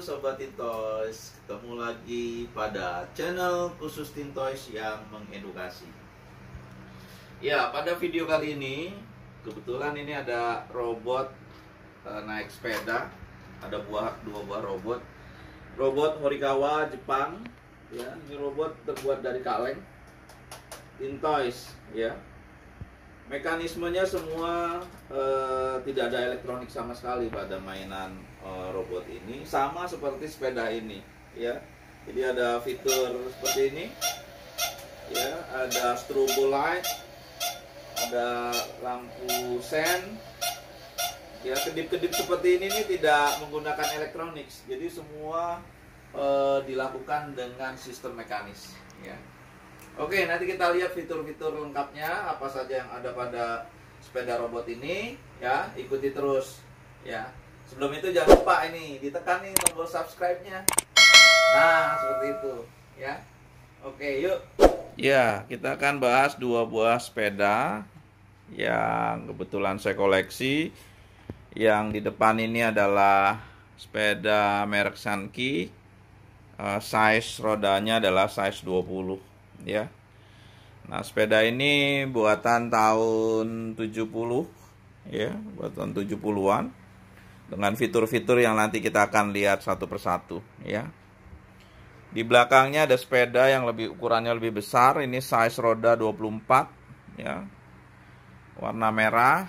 Sobat Tintoys Ketemu lagi pada channel khusus Tintoys yang mengedukasi Ya pada video kali ini Kebetulan ini ada robot e, naik sepeda Ada buah dua buah robot Robot Horikawa Jepang ya Ini robot terbuat dari kaleng Tintoys ya Mekanismenya semua e, tidak ada elektronik sama sekali pada mainan Eh, robot ini sama seperti sepeda ini ya jadi ada fitur seperti ini ya ada strobo light ada lampu sen ya kedip-kedip seperti ini ini tidak menggunakan elektronik jadi semua e, dilakukan dengan sistem mekanis ya oke nanti kita lihat fitur-fitur lengkapnya apa saja yang ada pada sepeda robot ini ya ikuti terus ya Sebelum itu jangan lupa ini ditekan nih tombol subscribe-nya. Nah, seperti itu ya. Oke, yuk. Ya, kita akan bahas dua buah sepeda yang kebetulan saya koleksi. Yang di depan ini adalah sepeda merek Sanki. Eh, size rodanya adalah size 20 ya. Nah, sepeda ini buatan tahun 70 ya, buatan 70-an dengan fitur-fitur yang nanti kita akan lihat satu persatu ya. Di belakangnya ada sepeda yang lebih ukurannya lebih besar, ini size roda 24 ya. Warna merah.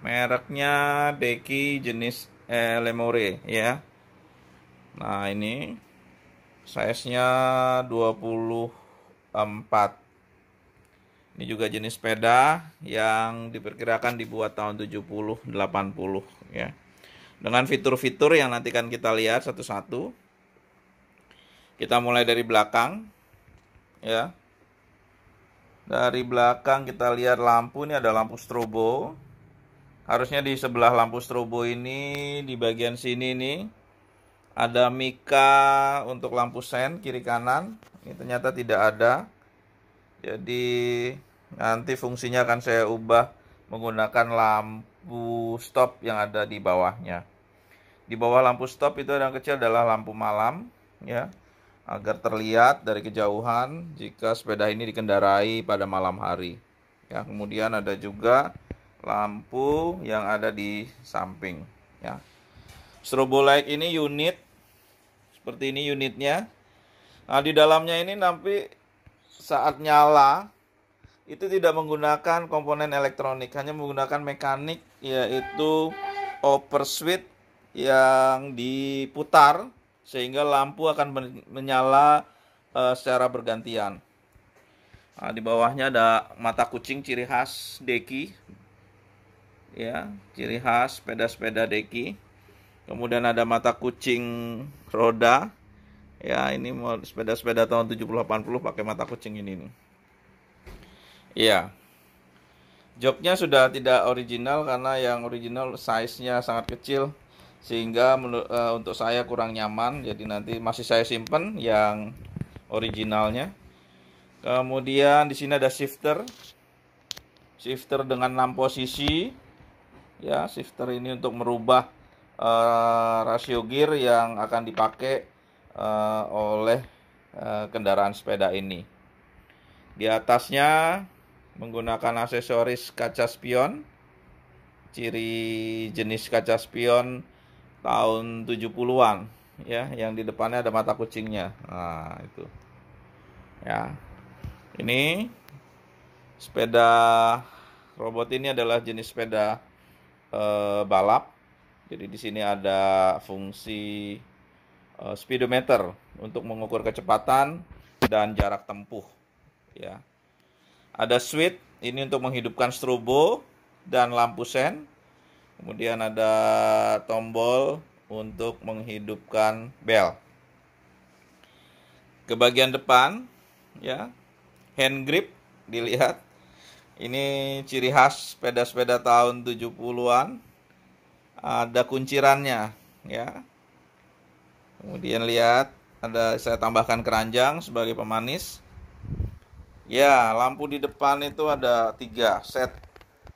Mereknya Deki jenis eh, Lemore ya. Nah, ini size-nya 24. Ini juga jenis sepeda yang diperkirakan dibuat tahun 70 80 ya dengan fitur-fitur yang nanti kan kita lihat satu-satu. Kita mulai dari belakang ya. Dari belakang kita lihat lampu ini ada lampu strobo. Harusnya di sebelah lampu strobo ini di bagian sini nih ada mika untuk lampu sen kiri kanan. Ini ternyata tidak ada. Jadi nanti fungsinya akan saya ubah menggunakan lampu lampu stop yang ada di bawahnya. Di bawah lampu stop itu yang kecil adalah lampu malam ya agar terlihat dari kejauhan jika sepeda ini dikendarai pada malam hari. Ya, kemudian ada juga lampu yang ada di samping ya. Strobo light ini unit seperti ini unitnya. Nah, di dalamnya ini nanti saat nyala itu tidak menggunakan komponen elektronik, hanya menggunakan mekanik yaitu over switch yang diputar sehingga lampu akan menyala uh, secara bergantian. Nah, di bawahnya ada mata kucing ciri khas deki. Ya, ciri khas sepeda-sepeda deki. Kemudian ada mata kucing roda. Ya, ini sepeda-sepeda tahun 70 80 pakai mata kucing ini nih. Iya. Joknya sudah tidak original karena yang original size-nya sangat kecil sehingga uh, untuk saya kurang nyaman jadi nanti masih saya simpen yang originalnya kemudian di sini ada shifter shifter dengan 6 posisi ya shifter ini untuk merubah uh, rasio gear yang akan dipakai uh, oleh uh, kendaraan sepeda ini di atasnya menggunakan aksesoris kaca spion. Ciri jenis kaca spion tahun 70-an ya, yang di depannya ada mata kucingnya. Nah, itu. Ya. Ini sepeda robot ini adalah jenis sepeda e, balap. Jadi di sini ada fungsi e, speedometer untuk mengukur kecepatan dan jarak tempuh ya ada switch, ini untuk menghidupkan strobo dan lampu sen. Kemudian ada tombol untuk menghidupkan bel. Ke bagian depan, ya, hand grip dilihat. Ini ciri khas sepeda-sepeda tahun 70-an. Ada kuncirannya, ya. Kemudian lihat, ada saya tambahkan keranjang sebagai pemanis Ya, lampu di depan itu ada tiga set.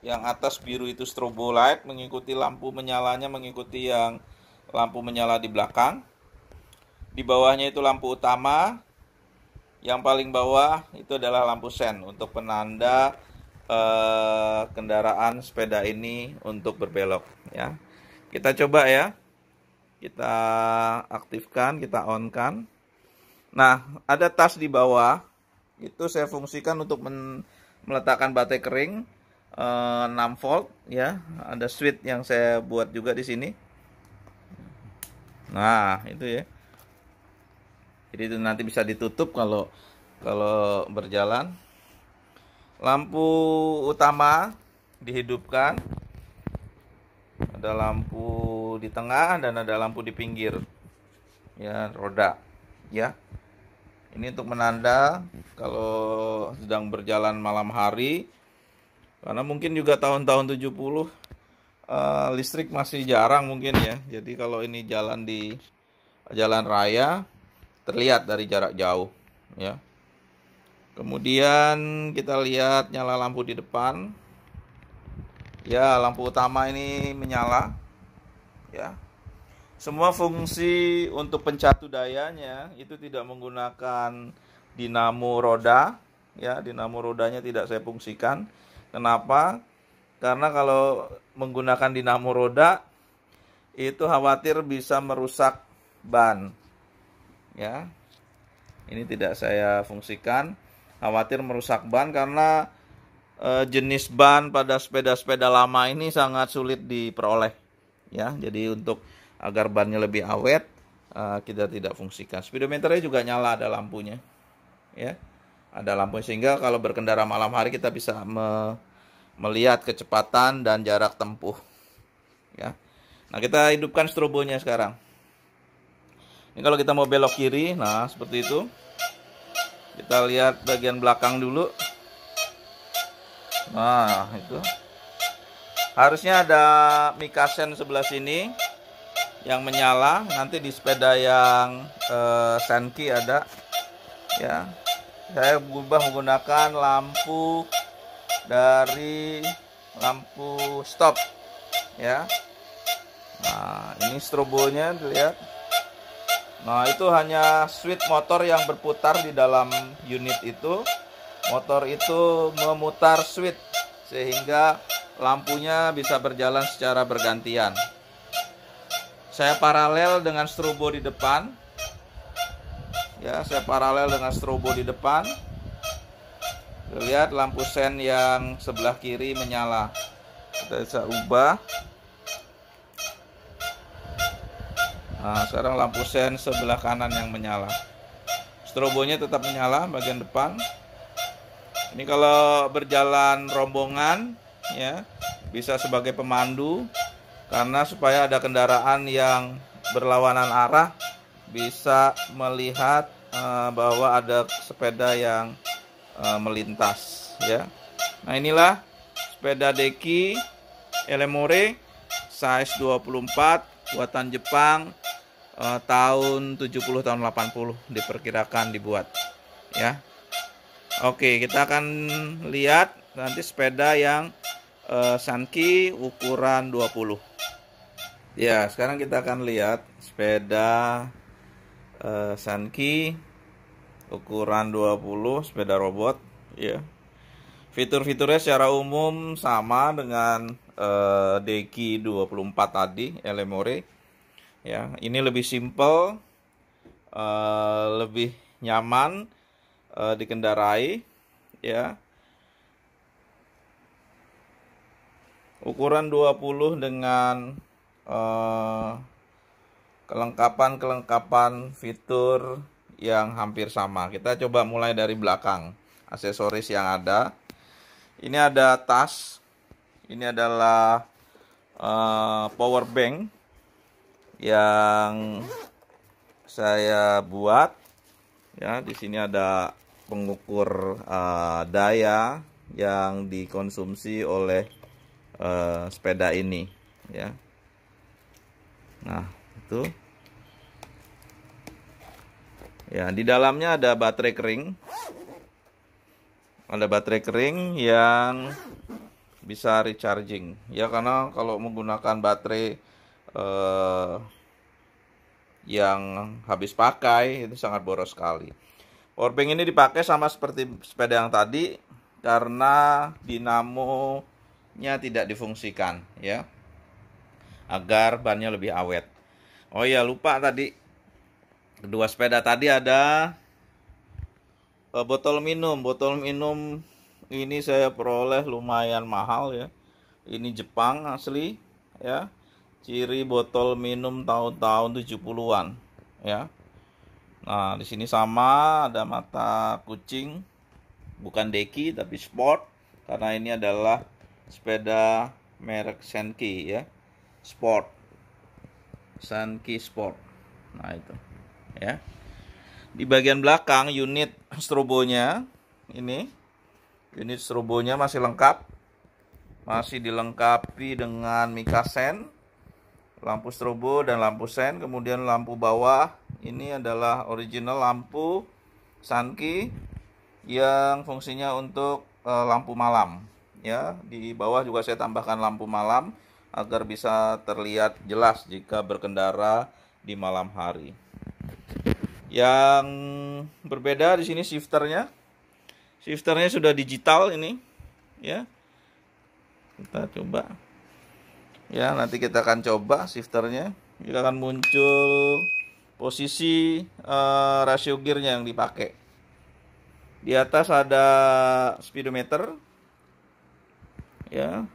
Yang atas biru itu strobo light, mengikuti lampu menyalanya, mengikuti yang lampu menyala di belakang. Di bawahnya itu lampu utama. Yang paling bawah itu adalah lampu sen untuk penanda eh, kendaraan sepeda ini untuk berbelok. Ya, kita coba ya. Kita aktifkan, kita on kan. Nah, ada tas di bawah itu saya fungsikan untuk meletakkan baterai kering uh, eh, 6 volt ya ada switch yang saya buat juga di sini nah itu ya jadi itu nanti bisa ditutup kalau kalau berjalan lampu utama dihidupkan ada lampu di tengah dan ada lampu di pinggir ya roda ya ini untuk menanda kalau sedang berjalan malam hari. Karena mungkin juga tahun-tahun 70 uh, eh, listrik masih jarang mungkin ya. Jadi kalau ini jalan di jalan raya terlihat dari jarak jauh ya. Kemudian kita lihat nyala lampu di depan. Ya, lampu utama ini menyala. Ya. Semua fungsi untuk pencatu dayanya itu tidak menggunakan dinamo roda, ya, dinamo rodanya tidak saya fungsikan. Kenapa? Karena kalau menggunakan dinamo roda itu khawatir bisa merusak ban. Ya. Ini tidak saya fungsikan, khawatir merusak ban karena e, jenis ban pada sepeda-sepeda lama ini sangat sulit diperoleh ya jadi untuk agar bannya lebih awet eh, kita tidak fungsikan. Speedometernya juga nyala ada lampunya. Ya. Ada lampu sehingga kalau berkendara malam hari kita bisa me melihat kecepatan dan jarak tempuh. Ya. Nah, kita hidupkan strobonya sekarang. Ini kalau kita mau belok kiri, nah seperti itu. Kita lihat bagian belakang dulu. Nah, itu. Harusnya ada mikasen sebelah sini yang menyala nanti di sepeda yang uh, Senki ada ya saya berubah menggunakan lampu dari lampu stop ya nah ini strobonya dilihat nah itu hanya switch motor yang berputar di dalam unit itu motor itu memutar switch sehingga lampunya bisa berjalan secara bergantian saya paralel dengan strobo di depan ya saya paralel dengan strobo di depan lihat lampu sen yang sebelah kiri menyala kita bisa ubah nah sekarang lampu sen sebelah kanan yang menyala strobonya tetap menyala bagian depan ini kalau berjalan rombongan ya bisa sebagai pemandu karena supaya ada kendaraan yang berlawanan arah bisa melihat uh, bahwa ada sepeda yang uh, melintas ya. Nah, inilah sepeda deki Elemore size 24 buatan Jepang uh, tahun 70 tahun 80 diperkirakan dibuat ya. Oke, kita akan lihat nanti sepeda yang uh, Sanki ukuran 20. Ya, sekarang kita akan lihat sepeda uh, Sanki ukuran 20 sepeda robot ya. Yeah. Fitur-fiturnya secara umum sama dengan uh, Deki 24 tadi Elemore. Ya, yeah. ini lebih simple uh, lebih nyaman uh, dikendarai ya. Yeah. Ukuran 20 dengan Eh, kelengkapan-kelengkapan uh, fitur yang hampir sama. Kita coba mulai dari belakang. Aksesoris yang ada. Ini ada tas. Ini adalah uh, power bank yang saya buat. Ya, di sini ada pengukur uh, daya yang dikonsumsi oleh uh, sepeda ini, ya nah itu ya di dalamnya ada baterai kering ada baterai kering yang bisa recharging ya karena kalau menggunakan baterai eh, yang habis pakai itu sangat boros sekali powerbank ini dipakai sama seperti sepeda yang tadi karena dinamonya tidak difungsikan ya agar bannya lebih awet. Oh iya, lupa tadi kedua sepeda tadi ada eh, botol minum. Botol minum ini saya peroleh lumayan mahal ya. Ini Jepang asli ya. Ciri botol minum tahun-tahun 70-an ya. Nah, di sini sama ada mata kucing bukan deki tapi sport karena ini adalah sepeda merek Senki ya. Sport Sanki Sport nah itu ya di bagian belakang unit strobonya ini unit strobonya masih lengkap masih dilengkapi dengan mikasen lampu strobo dan lampu sen kemudian lampu bawah ini adalah original lampu Sanki yang fungsinya untuk eh, lampu malam ya di bawah juga saya tambahkan lampu malam agar bisa terlihat jelas jika berkendara di malam hari. Yang berbeda di sini shifternya. Shifternya sudah digital ini, ya. Kita coba. Ya, nanti kita akan coba shifternya. Kita akan muncul posisi uh, rasio gearnya yang dipakai. Di atas ada speedometer. Ya,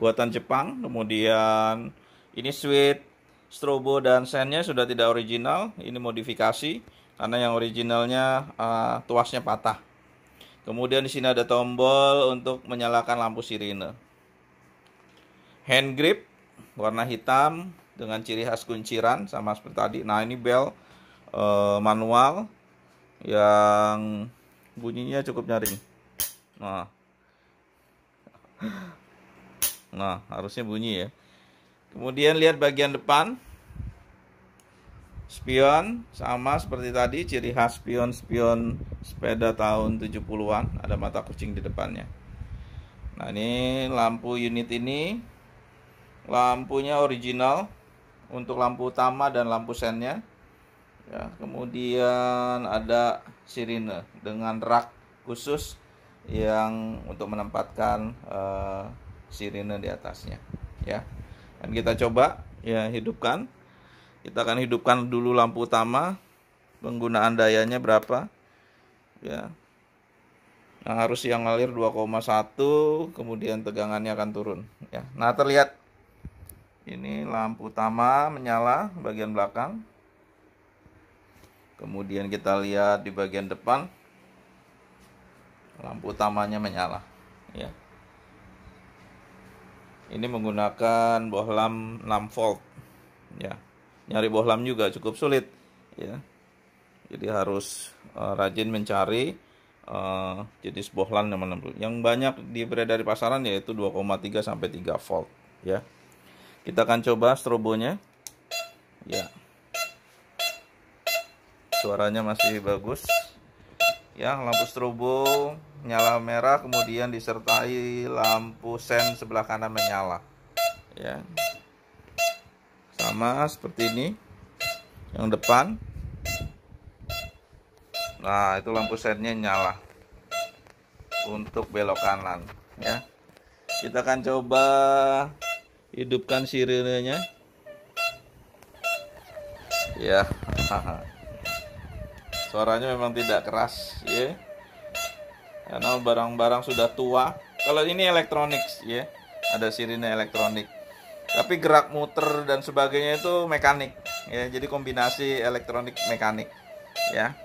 buatan Jepang. Kemudian ini sweet strobo dan sennya sudah tidak original, ini modifikasi karena yang originalnya uh, tuasnya patah. Kemudian di sini ada tombol untuk menyalakan lampu sirine. Hand grip warna hitam dengan ciri khas kunciran sama seperti tadi. Nah, ini bel uh, manual yang bunyinya cukup nyaring. Nah. Nah, harusnya bunyi ya. Kemudian lihat bagian depan. Spion sama seperti tadi ciri khas spion-spion sepeda tahun 70-an, ada mata kucing di depannya. Nah, ini lampu unit ini lampunya original untuk lampu utama dan lampu sennya. Ya, kemudian ada sirine dengan rak khusus yang untuk menempatkan uh, sirine di atasnya ya dan kita coba ya hidupkan kita akan hidupkan dulu lampu utama penggunaan dayanya berapa ya nah, harus yang ngalir 2,1 kemudian tegangannya akan turun ya nah terlihat ini lampu utama menyala bagian belakang kemudian kita lihat di bagian depan lampu utamanya menyala ya ini menggunakan bohlam 6 volt ya nyari bohlam juga cukup sulit ya jadi harus uh, rajin mencari uh, jenis bohlam yang menempel yang banyak di beredar di pasaran yaitu 2,3 sampai 3 volt ya kita akan coba strobonya ya suaranya masih bagus ya lampu strobo nyala merah kemudian disertai lampu sen sebelah kanan menyala ya sama seperti ini yang depan nah itu lampu sennya nyala untuk belok kanan ya kita akan coba hidupkan sirenenya ya suaranya memang tidak keras ya karena barang-barang sudah tua kalau ini elektronik ya ada sirine elektronik tapi gerak muter dan sebagainya itu mekanik ya jadi kombinasi elektronik mekanik ya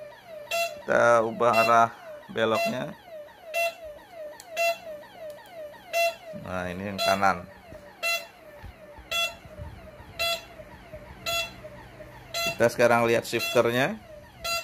kita ubah arah beloknya nah ini yang kanan kita sekarang lihat shifternya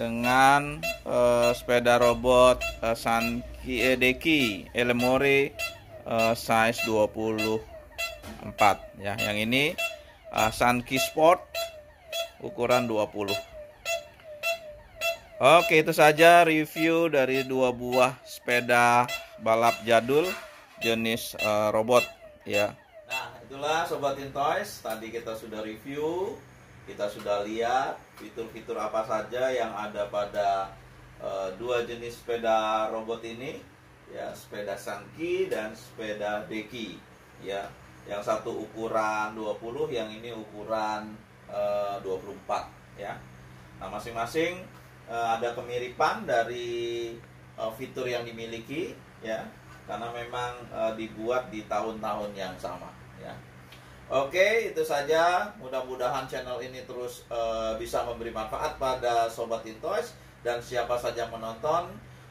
dengan uh, sepeda robot uh, Sanki eh, Deki Elemore uh, size 24 ya. Yang ini uh, Sanki Sport ukuran 20. Oke, itu saja review dari dua buah sepeda balap jadul jenis uh, robot ya. Nah, itulah sobat Intoys, tadi kita sudah review kita sudah lihat fitur-fitur apa saja yang ada pada e, dua jenis sepeda robot ini, ya sepeda sangki dan sepeda deki, ya. Yang satu ukuran 20, yang ini ukuran e, eh, 24, ya. Nah, masing-masing e, ada kemiripan dari e, fitur yang dimiliki, ya. Karena memang e, dibuat di tahun-tahun yang sama, ya. Oke, itu saja. Mudah-mudahan channel ini terus uh, bisa memberi manfaat pada sobat Intoys dan siapa saja menonton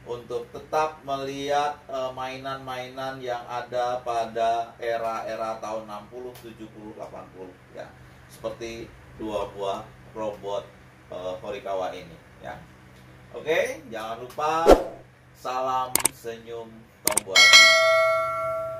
untuk tetap melihat eh, mainan-mainan uh, yang ada pada era-era tahun 60, 70, 80 ya. Seperti dua buah robot uh, Horikawa ini ya. Oke, jangan lupa salam senyum tombol.